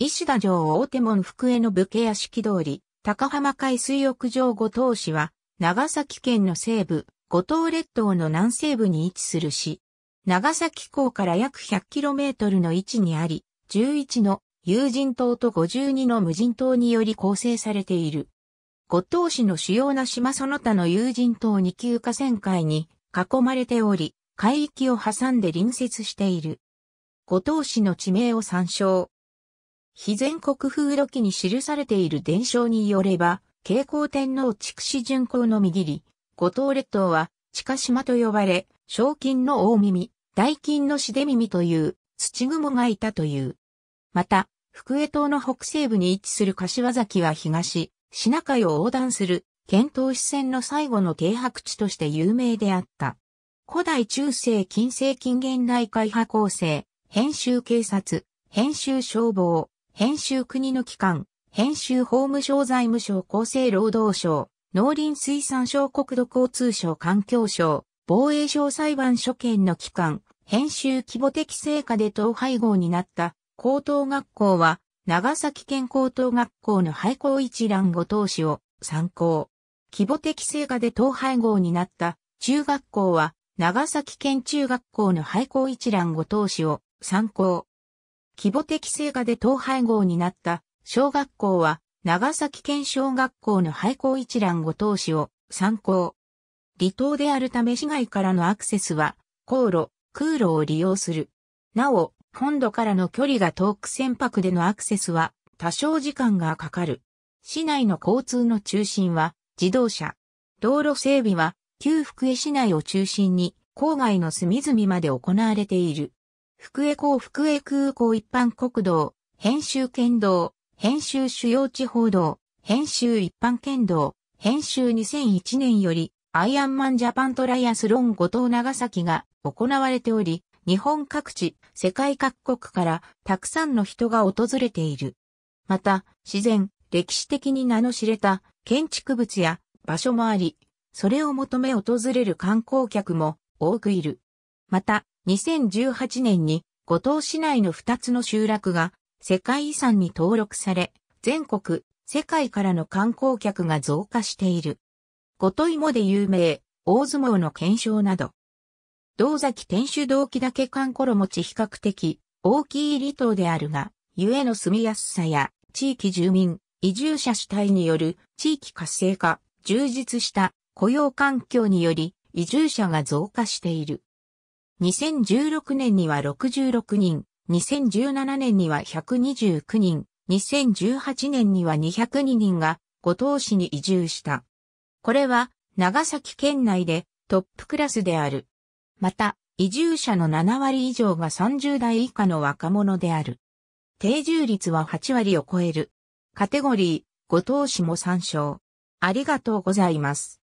石田城大手門福江の武家屋敷通り、高浜海水浴場五島市は、長崎県の西部、五島列島の南西部に位置する市。長崎港から約 100km の位置にあり、11の有人島と52の無人島により構成されている。五島市の主要な島その他の有人島2級河川海に囲まれており、海域を挟んで隣接している。五島市の地名を参照。非全国風土記に記されている伝承によれば、慶光天皇筑紫巡行の右利、五島列島は、地下島と呼ばれ、賞金の大耳、大金のしで耳という、土雲がいたという。また、福江島の北西部に位置する柏崎は東、品海を横断する、遣唐使船の最後の停泊地として有名であった。古代中世近世近現代開派構成、編集警察、編集消防、編集国の機関、編集法務省財務省厚生労働省、農林水産省国土交通省環境省、防衛省裁判所見の機関、編集規模的成果で統廃合になった高等学校は、長崎県高等学校の廃校一覧ご投資を参考。規模的成果で統廃合になった中学校は、長崎県中学校の廃校一覧ご投資を参考。規模的成果で統廃合になった小学校は長崎県小学校の廃校一覧ご当資を参考。離島であるため市外からのアクセスは航路、空路を利用する。なお、本土からの距離が遠く船舶でのアクセスは多少時間がかかる。市内の交通の中心は自動車。道路整備は旧福江市内を中心に郊外の隅々まで行われている。福江港福江空港一般国道、編集県道、編集主要地方道、編集一般県道、編集2001年より、アイアンマンジャパントライアスロン五島長崎が行われており、日本各地、世界各国からたくさんの人が訪れている。また、自然、歴史的に名の知れた建築物や場所もあり、それを求め訪れる観光客も多くいる。また、2018年に五島市内の2つの集落が世界遺産に登録され、全国、世界からの観光客が増加している。五島芋で有名、大相撲の検証など。道崎天守道木岳観持ち比較的大きい離島であるが、ゆえの住みやすさや地域住民、移住者主体による地域活性化、充実した雇用環境により移住者が増加している。2016年には66人、2017年には129人、2018年には202人が五島市に移住した。これは長崎県内でトップクラスである。また、移住者の7割以上が30代以下の若者である。定住率は8割を超える。カテゴリー、五島市も参照。ありがとうございます。